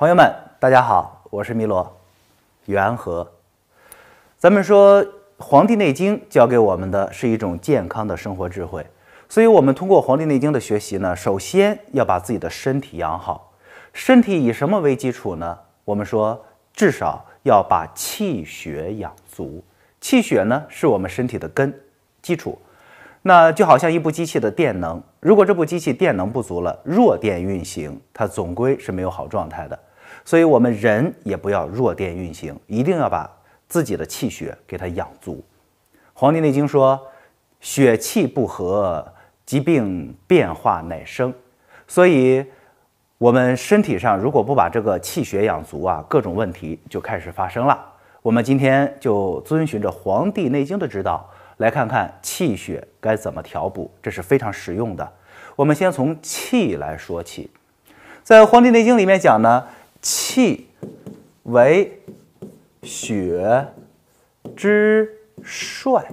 朋友们，大家好，我是米罗，元和。咱们说《黄帝内经》教给我们的是一种健康的生活智慧，所以，我们通过《黄帝内经》的学习呢，首先要把自己的身体养好。身体以什么为基础呢？我们说，至少要把气血养足。气血呢，是我们身体的根基础。那就好像一部机器的电能，如果这部机器电能不足了，弱电运行，它总归是没有好状态的。所以我们人也不要弱电运行，一定要把自己的气血给它养足。《黄帝内经》说：“血气不和，疾病变化乃生。”所以，我们身体上如果不把这个气血养足啊，各种问题就开始发生了。我们今天就遵循着《黄帝内经》的指导，来看看气血该怎么调补，这是非常实用的。我们先从气来说起，在《黄帝内经》里面讲呢。气为血之帅，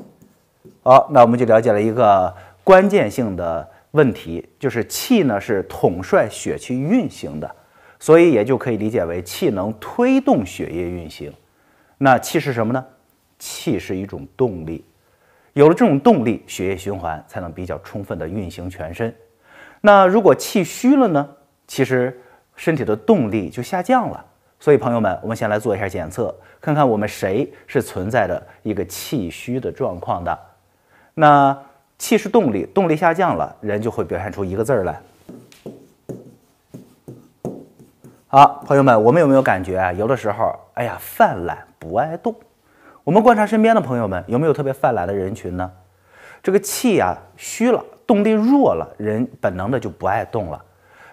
好，那我们就了解了一个关键性的问题，就是气呢是统帅血气运行的，所以也就可以理解为气能推动血液运行。那气是什么呢？气是一种动力，有了这种动力，血液循环才能比较充分的运行全身。那如果气虚了呢？其实。身体的动力就下降了，所以朋友们，我们先来做一下检测，看看我们谁是存在的一个气虚的状况的。那气是动力，动力下降了，人就会表现出一个字儿来。好，朋友们，我们有没有感觉啊？有的时候，哎呀，犯懒，不爱动。我们观察身边的朋友们，有没有特别犯懒的人群呢？这个气呀虚了，动力弱了，人本能的就不爱动了。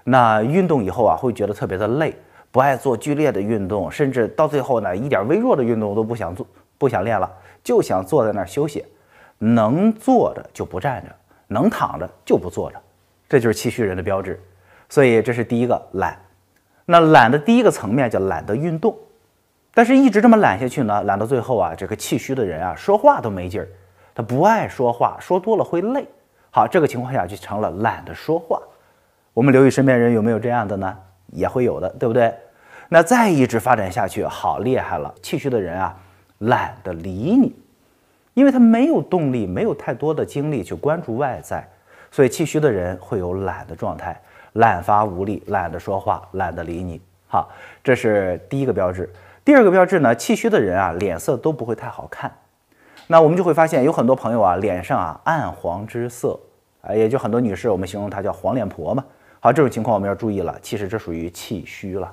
那运动以后啊，会觉得特别的累，不爱做剧烈的运动，甚至到最后呢，一点微弱的运动都不想做，不想练了，就想坐在那儿休息，能坐着就不站着，能躺着就不坐着，这就是气虚人的标志。所以这是第一个懒。那懒的第一个层面叫懒得运动，但是一直这么懒下去呢，懒到最后啊，这个气虚的人啊，说话都没劲儿，他不爱说话，说多了会累。好，这个情况下就成了懒得说话。我们留意身边人有没有这样的呢？也会有的，对不对？那再一直发展下去，好厉害了。气虚的人啊，懒得理你，因为他没有动力，没有太多的精力去关注外在，所以气虚的人会有懒的状态，懒乏无力，懒得说话，懒得理你。好，这是第一个标志。第二个标志呢？气虚的人啊，脸色都不会太好看。那我们就会发现，有很多朋友啊，脸上啊暗黄之色，啊，也就很多女士，我们形容她叫黄脸婆嘛。好，这种情况我们要注意了。其实这属于气虚了，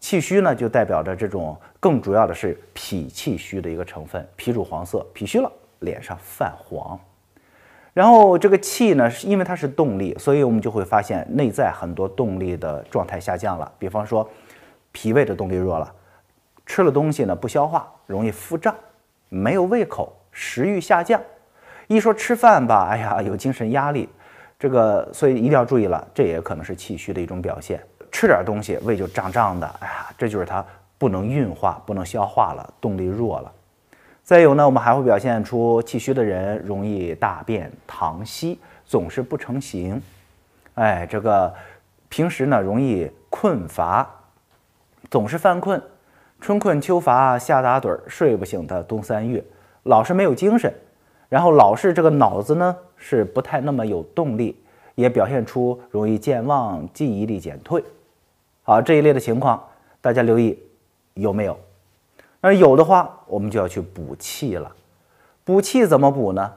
气虚呢就代表着这种更主要的是脾气虚的一个成分。脾主黄色，脾虚了，脸上泛黄。然后这个气呢，是因为它是动力，所以我们就会发现内在很多动力的状态下降了。比方说，脾胃的动力弱了，吃了东西呢不消化，容易腹胀，没有胃口，食欲下降。一说吃饭吧，哎呀，有精神压力。这个，所以一定要注意了，这也可能是气虚的一种表现。吃点东西，胃就胀胀的，哎呀，这就是它不能运化，不能消化了，动力弱了。再有呢，我们还会表现出气虚的人容易大便溏稀，总是不成形。哎，这个平时呢容易困乏，总是犯困，春困秋乏，夏打盹，睡不醒的冬三月，老是没有精神。然后老是这个脑子呢是不太那么有动力，也表现出容易健忘、记忆力减退，好这一类的情况，大家留意有没有？那有的话，我们就要去补气了。补气怎么补呢？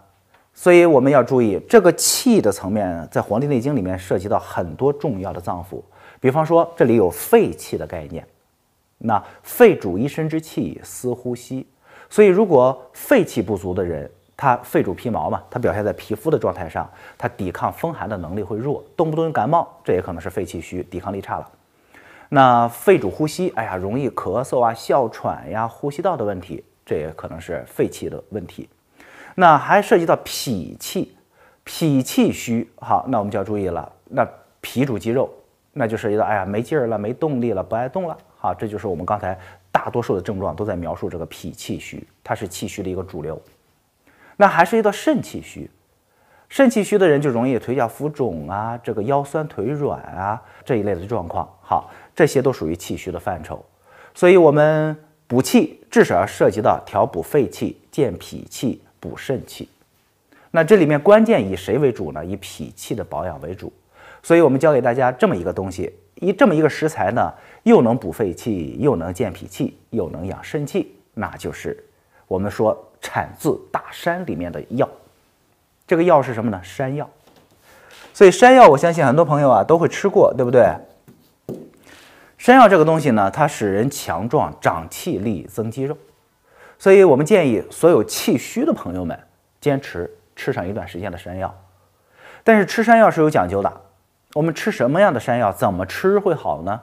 所以我们要注意这个气的层面，在《黄帝内经》里面涉及到很多重要的脏腑，比方说这里有肺气的概念，那肺主一身之气，司呼吸，所以如果肺气不足的人，它肺主皮毛嘛，它表现在皮肤的状态上，它抵抗风寒的能力会弱，动不动就感冒，这也可能是肺气虚，抵抗力差了。那肺主呼吸，哎呀，容易咳嗽啊、哮喘呀、呼吸道的问题，这也可能是肺气的问题。那还涉及到脾气，脾气虚，好，那我们就要注意了。那脾主肌肉，那就涉及到，哎呀，没劲儿了，没动力了，不爱动了。好，这就是我们刚才大多数的症状都在描述这个脾气虚，它是气虚的一个主流。那还涉及到肾气虚，肾气虚的人就容易腿脚浮肿啊，这个腰酸腿软啊这一类的状况。好，这些都属于气虚的范畴，所以我们补气至少要涉及到调补肺气、健脾气、补肾气。那这里面关键以谁为主呢？以脾气的保养为主。所以我们教给大家这么一个东西，以这么一个食材呢，又能补肺气，又能健脾气，又能养肾气，那就是我们说。产自大山里面的药，这个药是什么呢？山药。所以山药，我相信很多朋友啊都会吃过，对不对？山药这个东西呢，它使人强壮、长气力、增肌肉。所以我们建议所有气虚的朋友们，坚持吃上一段时间的山药。但是吃山药是有讲究的，我们吃什么样的山药，怎么吃会好呢？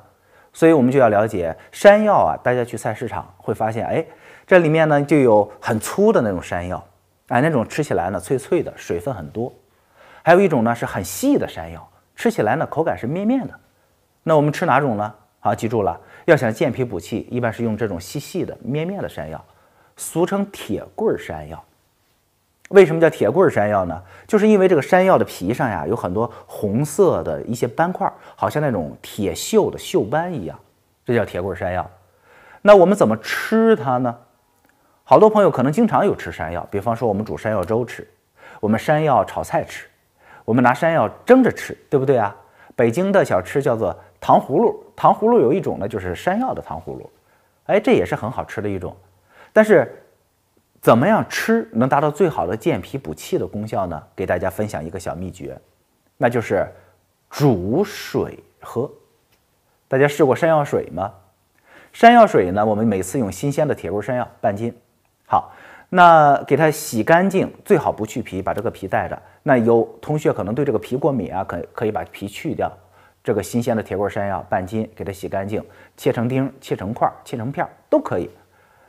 所以我们就要了解山药啊。大家去菜市场会发现，哎。这里面呢就有很粗的那种山药，哎，那种吃起来呢脆脆的，水分很多；还有一种呢是很细的山药，吃起来呢口感是面面的。那我们吃哪种呢？好，记住了，要想健脾补气，一般是用这种细细的、面面的山药，俗称铁棍山药。为什么叫铁棍山药呢？就是因为这个山药的皮上呀有很多红色的一些斑块，好像那种铁锈的锈斑一样，这叫铁棍山药。那我们怎么吃它呢？好多朋友可能经常有吃山药，比方说我们煮山药粥吃，我们山药炒菜吃，我们拿山药蒸着吃，对不对啊？北京的小吃叫做糖葫芦，糖葫芦有一种呢就是山药的糖葫芦，哎，这也是很好吃的一种。但是怎么样吃能达到最好的健脾补气的功效呢？给大家分享一个小秘诀，那就是煮水喝。大家试过山药水吗？山药水呢，我们每次用新鲜的铁棍山药半斤。好，那给它洗干净，最好不去皮，把这个皮带着。那有同学可能对这个皮过敏啊，可可以把皮去掉。这个新鲜的铁棍山药半斤，给它洗干净，切成丁，切成块，切成片儿都可以。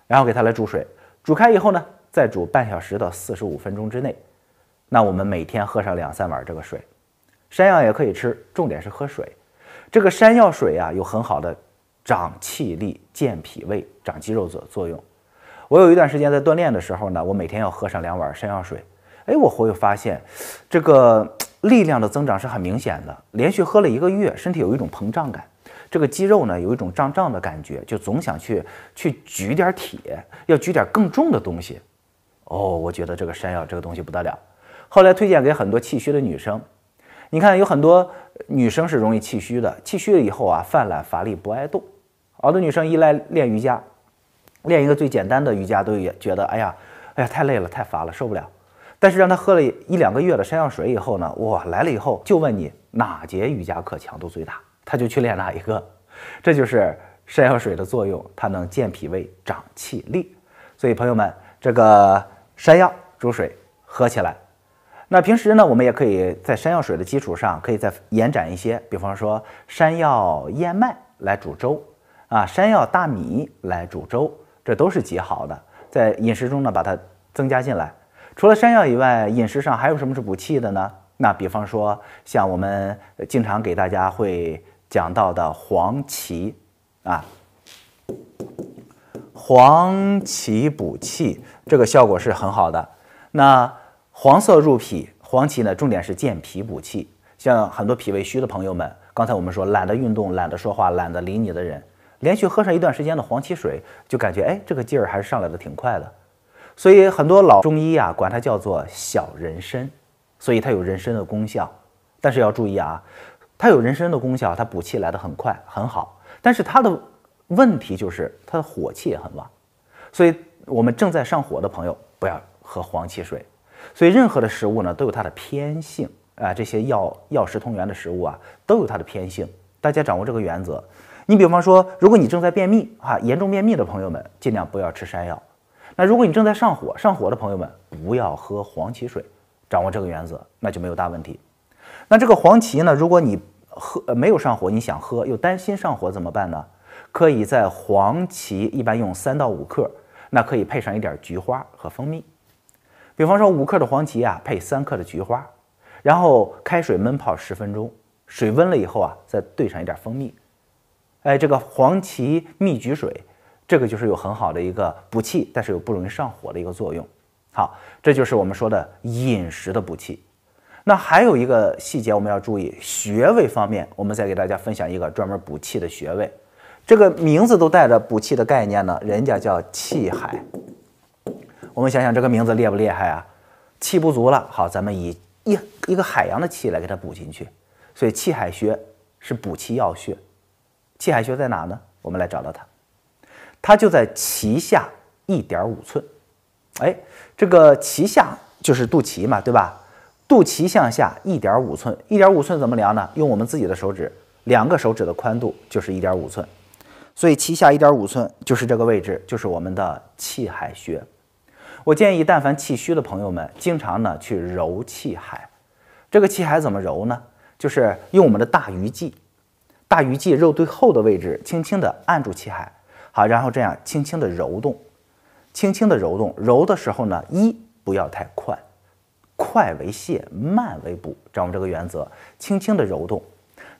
然后给它来煮水，煮开以后呢，再煮半小时到四十五分钟之内。那我们每天喝上两三碗这个水，山药也可以吃，重点是喝水。这个山药水啊，有很好的长气力、健脾胃、长肌肉作作用。我有一段时间在锻炼的时候呢，我每天要喝上两碗山药水。哎，我会发现，这个力量的增长是很明显的。连续喝了一个月，身体有一种膨胀感，这个肌肉呢有一种胀胀的感觉，就总想去去举点铁，要举点更重的东西。哦，我觉得这个山药这个东西不得了。后来推荐给很多气虚的女生。你看，有很多女生是容易气虚的，气虚了以后啊，犯懒、乏力、不爱动。好多女生依赖练瑜伽。练一个最简单的瑜伽都也觉得哎呀，哎呀太累了太乏了受不了。但是让他喝了一两个月的山药水以后呢，哇来了以后就问你哪节瑜伽课强度最大，他就去练哪一个。这就是山药水的作用，它能健脾胃、长气力。所以朋友们，这个山药煮水喝起来。那平时呢，我们也可以在山药水的基础上，可以再延展一些，比方说山药燕麦来煮粥啊，山药大米来煮粥。这都是极好的，在饮食中呢，把它增加进来。除了山药以外，饮食上还有什么是补气的呢？那比方说，像我们经常给大家会讲到的黄芪，啊，黄芪补气，这个效果是很好的。那黄色入脾，黄芪呢，重点是健脾补气。像很多脾胃虚的朋友们，刚才我们说懒得运动、懒得说话、懒得理你的人。连续喝上一段时间的黄芪水，就感觉哎，这个劲儿还是上来的挺快的。所以很多老中医啊，管它叫做小人参，所以它有人参的功效。但是要注意啊，它有人参的功效，它补气来的很快，很好。但是它的问题就是它的火气也很旺，所以我们正在上火的朋友不要喝黄芪水。所以任何的食物呢都有它的偏性啊，这些药药食同源的食物啊都有它的偏性，大家掌握这个原则。你比方说，如果你正在便秘啊，严重便秘的朋友们，尽量不要吃山药。那如果你正在上火，上火的朋友们不要喝黄芪水。掌握这个原则，那就没有大问题。那这个黄芪呢，如果你喝没有上火，你想喝又担心上火怎么办呢？可以在黄芪一般用三到五克，那可以配上一点菊花和蜂蜜。比方说五克的黄芪啊，配三克的菊花，然后开水闷泡十分钟，水温了以后啊，再兑上一点蜂蜜。哎，这个黄芪蜜橘水，这个就是有很好的一个补气，但是又不容易上火的一个作用。好，这就是我们说的饮食的补气。那还有一个细节我们要注意，穴位方面，我们再给大家分享一个专门补气的穴位。这个名字都带着补气的概念呢，人家叫气海。我们想想这个名字厉不厉害啊？气不足了，好，咱们以一一个海洋的气来给它补进去，所以气海穴是补气要穴。气海穴在哪呢？我们来找到它，它就在脐下一点五寸。哎，这个脐下就是肚脐嘛，对吧？肚脐向下一点五寸，一点五寸怎么量呢？用我们自己的手指，两个手指的宽度就是一点五寸。所以脐下一点五寸就是这个位置，就是我们的气海穴。我建议，但凡气虚的朋友们，经常呢去揉气海。这个气海怎么揉呢？就是用我们的大鱼际。大鱼际肉最厚的位置，轻轻的按住气海，好，然后这样轻轻的揉动，轻轻的揉动，揉的时候呢，一不要太快，快为泻，慢为补，掌握这个原则，轻轻的揉动，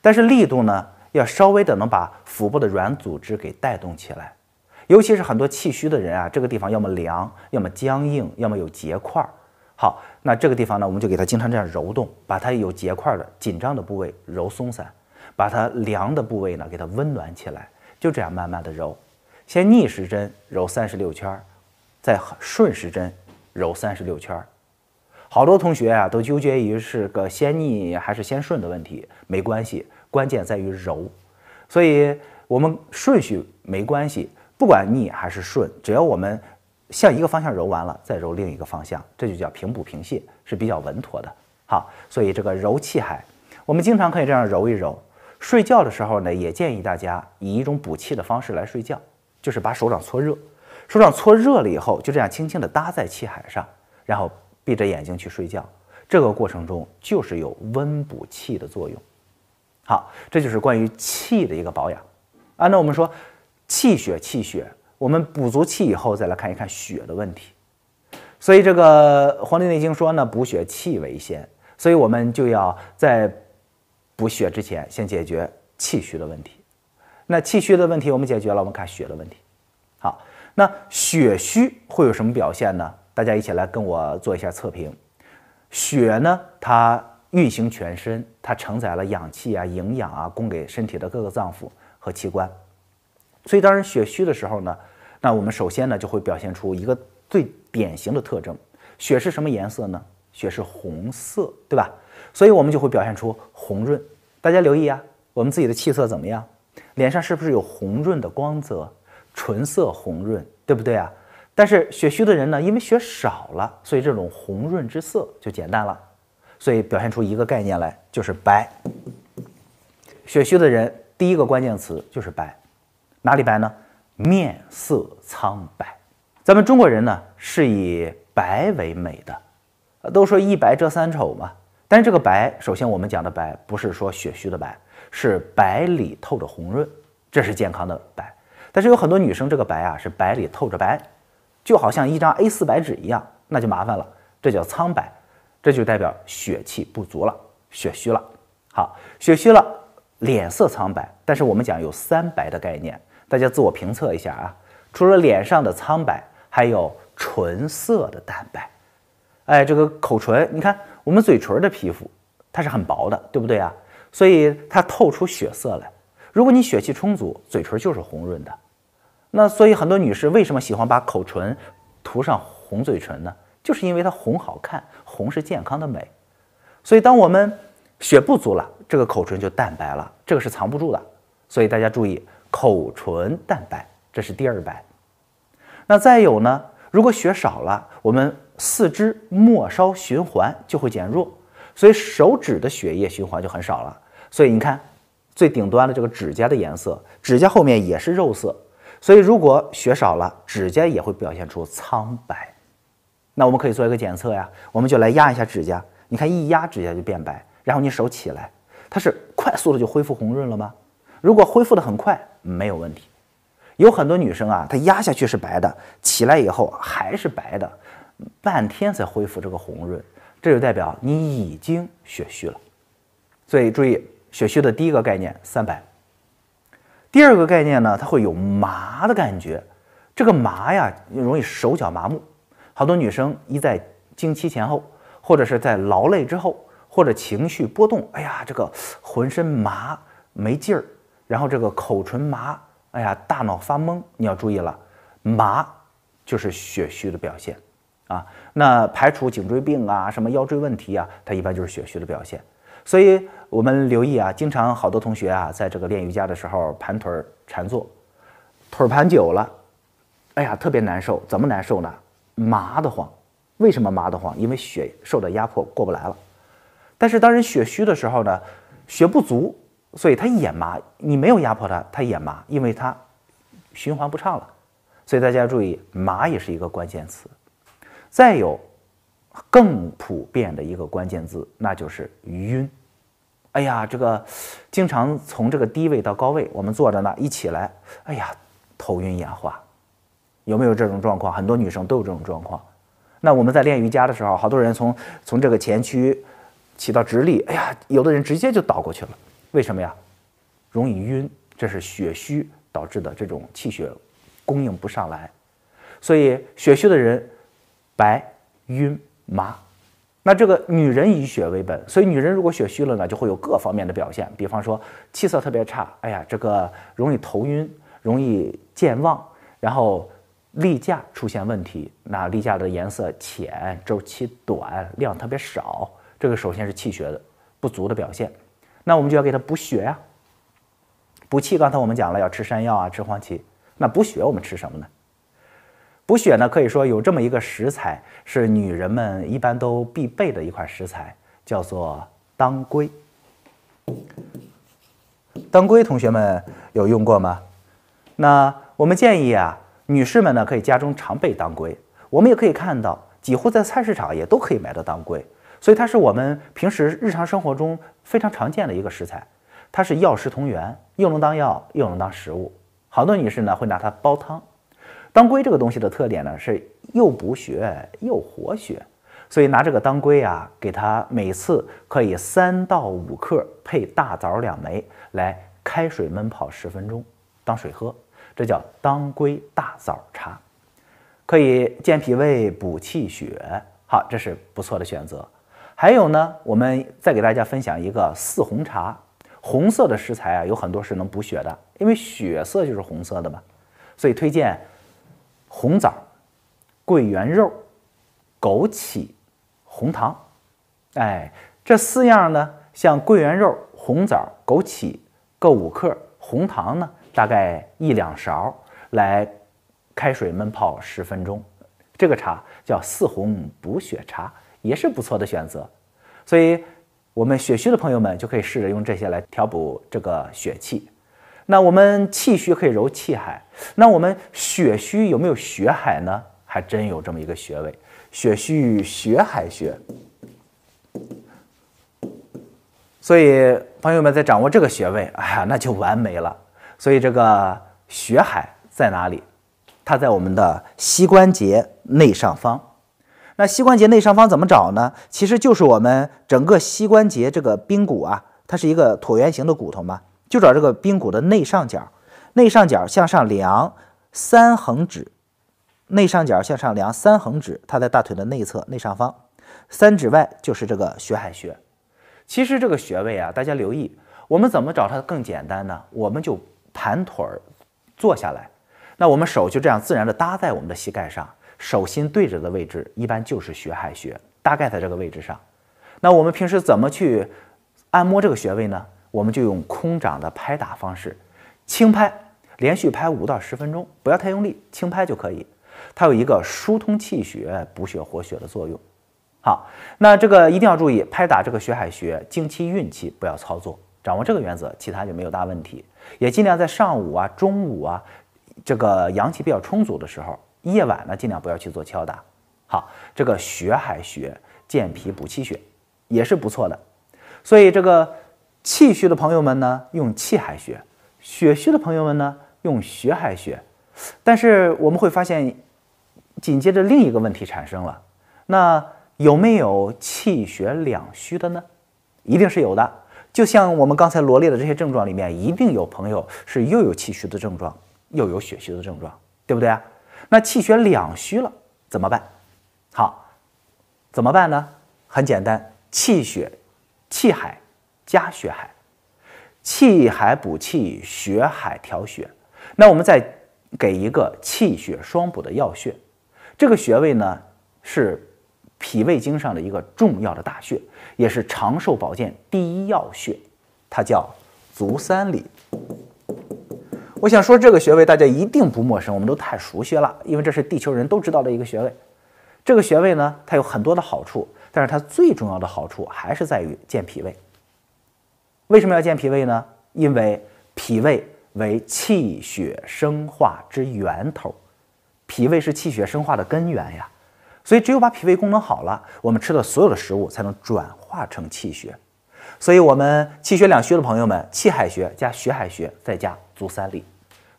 但是力度呢，要稍微的能把腹部的软组织给带动起来，尤其是很多气虚的人啊，这个地方要么凉，要么僵硬，要么有结块儿。好，那这个地方呢，我们就给它经常这样揉动，把它有结块的、紧张的部位揉松散。把它凉的部位呢，给它温暖起来，就这样慢慢的揉，先逆时针揉三十六圈儿，再顺时针揉三十六圈儿。好多同学啊，都纠结于是个先逆还是先顺的问题，没关系，关键在于揉，所以我们顺序没关系，不管逆还是顺，只要我们向一个方向揉完了，再揉另一个方向，这就叫平补平泻，是比较稳妥的。好，所以这个揉气海，我们经常可以这样揉一揉。睡觉的时候呢，也建议大家以一种补气的方式来睡觉，就是把手掌搓热，手掌搓热了以后，就这样轻轻地搭在气海上，然后闭着眼睛去睡觉。这个过程中就是有温补气的作用。好，这就是关于气的一个保养。啊。那我们说，气血气血，我们补足气以后，再来看一看血的问题。所以这个《黄帝内经》说呢，补血气为先，所以我们就要在。补血之前，先解决气虚的问题。那气虚的问题我们解决了，我们看血的问题。好，那血虚会有什么表现呢？大家一起来跟我做一下测评。血呢，它运行全身，它承载了氧气啊、营养啊，供给身体的各个脏腑和器官。所以，当然血虚的时候呢，那我们首先呢，就会表现出一个最典型的特征：血是什么颜色呢？血是红色，对吧？所以我们就会表现出红润，大家留意啊，我们自己的气色怎么样？脸上是不是有红润的光泽？唇色红润，对不对啊？但是血虚的人呢，因为血少了，所以这种红润之色就简单了，所以表现出一个概念来，就是白。血虚的人，第一个关键词就是白，哪里白呢？面色苍白。咱们中国人呢，是以白为美的，都说一白遮三丑嘛。但是这个白，首先我们讲的白不是说血虚的白，是白里透着红润，这是健康的白。但是有很多女生这个白啊，是白里透着白，就好像一张 A 四白纸一样，那就麻烦了，这叫苍白，这就代表血气不足了，血虚了。好，血虚了，脸色苍白。但是我们讲有三白的概念，大家自我评测一下啊，除了脸上的苍白，还有唇色的淡白，哎，这个口唇，你看。我们嘴唇的皮肤，它是很薄的，对不对啊？所以它透出血色来。如果你血气充足，嘴唇就是红润的。那所以很多女士为什么喜欢把口唇涂上红嘴唇呢？就是因为它红好看，红是健康的美。所以当我们血不足了，这个口唇就淡白了，这个是藏不住的。所以大家注意，口唇淡白，这是第二白。那再有呢？如果血少了，我们四肢末梢循环就会减弱，所以手指的血液循环就很少了。所以你看，最顶端的这个指甲的颜色，指甲后面也是肉色。所以如果血少了，指甲也会表现出苍白。那我们可以做一个检测呀，我们就来压一下指甲，你看一压指甲就变白，然后你手起来，它是快速的就恢复红润了吗？如果恢复的很快，没有问题。有很多女生啊，她压下去是白的，起来以后还是白的，半天才恢复这个红润，这就代表你已经血虚了。所以注意血虚的第一个概念三白，第二个概念呢，它会有麻的感觉，这个麻呀容易手脚麻木，好多女生一在经期前后，或者是在劳累之后，或者情绪波动，哎呀，这个浑身麻没劲儿，然后这个口唇麻。哎呀，大脑发懵，你要注意了，麻就是血虚的表现啊。那排除颈椎病啊，什么腰椎问题啊，它一般就是血虚的表现。所以，我们留意啊，经常好多同学啊，在这个练瑜伽的时候，盘腿儿禅坐，腿儿盘久了，哎呀，特别难受，怎么难受呢？麻得慌。为什么麻得慌？因为血受到压迫，过不来了。但是，当人血虚的时候呢，血不足。所以它也麻，你没有压迫它，它也麻，因为它循环不畅了。所以大家注意，麻也是一个关键词。再有更普遍的一个关键字，那就是晕。哎呀，这个经常从这个低位到高位，我们坐着呢，一起来，哎呀，头晕眼花，有没有这种状况？很多女生都有这种状况。那我们在练瑜伽的时候，好多人从从这个前屈起到直立，哎呀，有的人直接就倒过去了。为什么呀？容易晕，这是血虚导致的这种气血供应不上来。所以血虚的人，白、晕、麻。那这个女人以血为本，所以女人如果血虚了呢，就会有各方面的表现。比方说气色特别差，哎呀，这个容易头晕，容易健忘，然后例假出现问题，那例假的颜色浅，周期短，量特别少。这个首先是气血的不足的表现。那我们就要给它补血啊，补气。刚才我们讲了要吃山药啊，吃黄芪。那补血我们吃什么呢？补血呢，可以说有这么一个食材，是女人们一般都必备的一款食材，叫做当归。当归，同学们有用过吗？那我们建议啊，女士们呢可以家中常备当归。我们也可以看到，几乎在菜市场也都可以买到当归。所以它是我们平时日常生活中非常常见的一个食材，它是药食同源，又能当药又能当食物。好多女士呢会拿它煲汤。当归这个东西的特点呢是又补血又活血，所以拿这个当归啊，给它每次可以三到五克配大枣两枚，来开水闷泡十分钟当水喝，这叫当归大枣茶，可以健脾胃补气血，好，这是不错的选择。还有呢，我们再给大家分享一个四红茶。红色的食材啊，有很多是能补血的，因为血色就是红色的嘛。所以推荐红枣、桂圆肉、枸杞、红糖。哎，这四样呢，像桂圆肉、红枣、枸杞各五克，红糖呢大概一两勺，来开水焖泡十分钟。这个茶叫四红补血茶。也是不错的选择，所以我们血虚的朋友们就可以试着用这些来调补这个血气。那我们气虚可以揉气海，那我们血虚有没有血海呢？还真有这么一个穴位——血虚血海穴。所以朋友们在掌握这个穴位，哎呀，那就完美了。所以这个血海在哪里？它在我们的膝关节内上方。那膝关节内上方怎么找呢？其实就是我们整个膝关节这个髌骨啊，它是一个椭圆形的骨头嘛，就找这个髌骨的内上角，内上角向上量三横指，内上角向上量三横指，它在大腿的内侧内上方，三指外就是这个血海穴。其实这个穴位啊，大家留意，我们怎么找它更简单呢？我们就盘腿儿坐下来，那我们手就这样自然的搭在我们的膝盖上。手心对着的位置，一般就是血海穴，大概在这个位置上。那我们平时怎么去按摩这个穴位呢？我们就用空掌的拍打方式，轻拍，连续拍五到十分钟，不要太用力，轻拍就可以。它有一个疏通气血、补血活血的作用。好，那这个一定要注意，拍打这个血海穴，经期、孕期不要操作。掌握这个原则，其他就没有大问题。也尽量在上午啊、中午啊，这个阳气比较充足的时候。夜晚呢，尽量不要去做敲打。好，这个血海穴健脾补气血也是不错的。所以，这个气虚的朋友们呢，用气海穴；血虚的朋友们呢，用血海穴。但是我们会发现，紧接着另一个问题产生了：那有没有气血两虚的呢？一定是有的。就像我们刚才罗列的这些症状里面，一定有朋友是又有气虚的症状，又有血虚的症状，对不对啊？那气血两虚了怎么办？好，怎么办呢？很简单，气血、气海加血海，气海补气，血海调血。那我们再给一个气血双补的药穴，这个穴位呢是脾胃经上的一个重要的大穴，也是长寿保健第一要穴，它叫足三里。我想说，这个穴位大家一定不陌生，我们都太熟悉了，因为这是地球人都知道的一个穴位。这个穴位呢，它有很多的好处，但是它最重要的好处还是在于健脾胃。为什么要健脾胃呢？因为脾胃为气血生化之源头，脾胃是气血生化的根源呀。所以，只有把脾胃功能好了，我们吃的所有的食物才能转化成气血。所以，我们气血两虚的朋友们，气海穴加血海穴再加。足三里，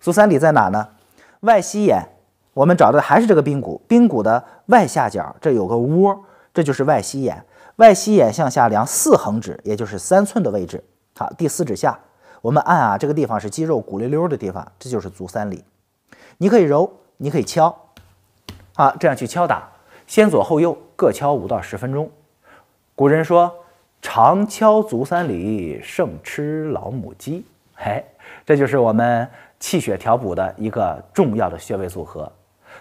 足三里在哪呢？外膝眼，我们找的还是这个髌骨，髌骨的外下角，这有个窝，这就是外膝眼。外膝眼向下量四横指，也就是三寸的位置。好，第四指下，我们按啊，这个地方是肌肉骨溜溜的地方，这就是足三里。你可以揉，你可以敲，好，这样去敲打，先左后右，各敲五到十分钟。古人说，常敲足三里，胜吃老母鸡。哎，这就是我们气血调补的一个重要的穴位组合。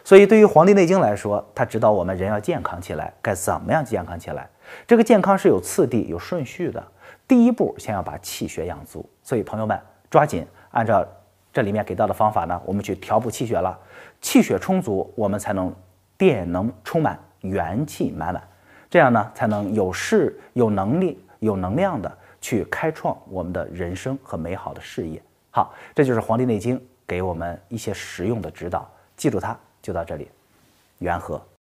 所以，对于《黄帝内经》来说，它指导我们人要健康起来，该怎么样健康起来？这个健康是有次第、有顺序的。第一步，先要把气血养足。所以，朋友们，抓紧按照这里面给到的方法呢，我们去调补气血了。气血充足，我们才能电能充满，元气满满。这样呢，才能有势、有能力、有能量的。去开创我们的人生和美好的事业。好，这就是《黄帝内经》给我们一些实用的指导，记住它就到这里。元和。